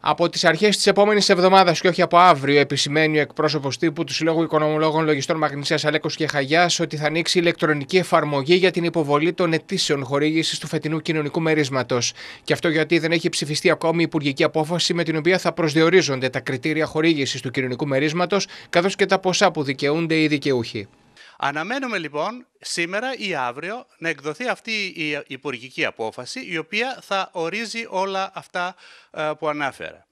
Από τις αρχές της επόμενης εβδομάδας και όχι από αύριο, επισημαίνει ο εκπρόσωπος τύπου του Συλλόγου Οικονομολόγων Λογιστών Μαγνησίας Αλέκος και Χαγιά ότι θα ανοίξει ηλεκτρονική εφαρμογή για την υποβολή των αιτήσεων χορήγησης του φετινού κοινωνικού μερίσματος. Και αυτό γιατί δεν έχει ψηφιστεί ακόμη η υπουργική απόφαση με την οποία θα προσδιορίζονται τα κριτήρια χορήγησης του κοινωνικού μερίσματος καθώς και τα ποσά που δικαιούνται οι δικαιούχοι. Αναμένουμε λοιπόν σήμερα ή αύριο να εκδοθεί αυτή η υπουργική απόφαση η οποία θα ορίζει όλα αυτά ε, που ανάφερα.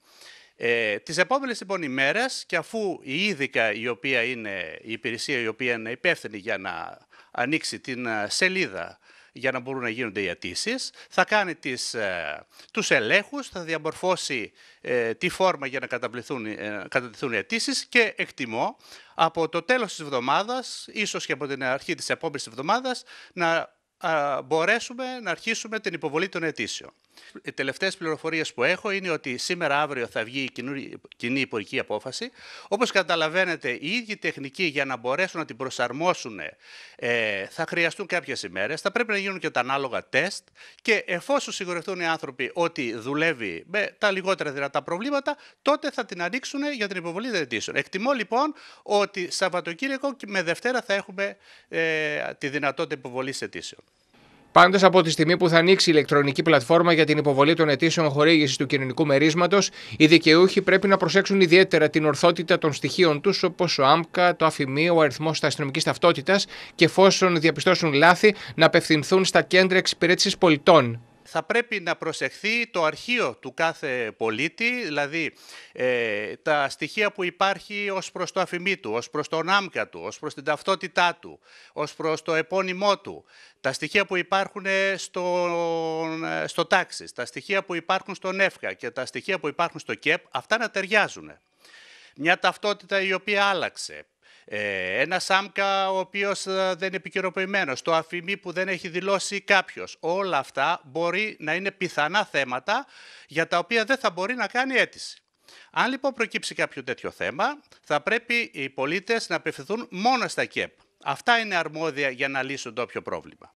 Ε, τις επόμενες λοιπόν ημέρες και αφού η οποία είναι η οποία είναι η υπηρεσία η οποία είναι υπεύθυνη για να ανοίξει την ε, σελίδα για να μπορούν να γίνονται οι αιτήσει, θα κάνει τις, ε, τους ελέγχους, θα διαμορφώσει ε, τη φόρμα για να καταπληθούν ε, οι αιτήσει και εκτιμώ από το τέλος της εβδομάδας, ίσως και από την αρχή της επόμενης εβδομάδας, να μπορέσουμε να αρχίσουμε την υποβολή των αιτήσεων. Οι τελευταίες πληροφορίες που έχω είναι ότι σήμερα αύριο θα βγει η κοινή υπουργική απόφαση. Όπως καταλαβαίνετε, οι ίδιοι τεχνικοί για να μπορέσουν να την προσαρμόσουν ε, θα χρειαστούν κάποιες ημέρες. Θα πρέπει να γίνουν και τα ανάλογα τεστ και εφόσον σιγουρευτούν οι άνθρωποι ότι δουλεύει με τα λιγότερα δυνατά προβλήματα, τότε θα την ανοίξουν για την υποβολή διαιτήσεων. Εκτιμώ λοιπόν ότι Σαββατοκύριακο και με Δευτέρα θα έχουμε ε, τη δυνατότητα υποβολής αιτήσεων. Πάντως, από τη στιγμή που θα ανοίξει η ηλεκτρονική πλατφόρμα για την υποβολή των αιτήσεων χορήγησης του κοινωνικού μερίσματος, οι δικαιούχοι πρέπει να προσέξουν ιδιαίτερα την ορθότητα των στοιχείων τους, όπως ο ΑΜΚΑ, το αφημείο ο αριθμός τη αστυνομικής ταυτότητας και εφόσον διαπιστώσουν λάθη, να απευθυνθούν στα κέντρα εξυπηρέτησης πολιτών θα πρέπει να προσεχθεί το αρχείο του κάθε πολίτη, δηλαδή ε, τα στοιχεία που υπάρχει ως προς το αφημί του, ως προς τον άμκα του, ως προς την ταυτότητά του, ως προς το επώνυμό του, τα στοιχεία που υπάρχουν ε, στο, στο τάξη, τα στοιχεία που υπάρχουν στον ΕΦΚΑ και τα στοιχεία που υπάρχουν στο ΚΕΠ, αυτά να ταιριάζουν. Μια ταυτότητα η οποία άλλαξε, ε, ένα ΣΑΜΚΑ ο οποίος ε, δεν είναι επικαιροποιημένος, το αφημί που δεν έχει δηλώσει κάποιος. Όλα αυτά μπορεί να είναι πιθανά θέματα για τα οποία δεν θα μπορεί να κάνει αίτηση. Αν λοιπόν προκύψει κάποιο τέτοιο θέμα, θα πρέπει οι πολίτες να απευθυνθούν μόνο στα ΚΕΠ. Αυτά είναι αρμόδια για να λύσουν το όποιο πρόβλημα.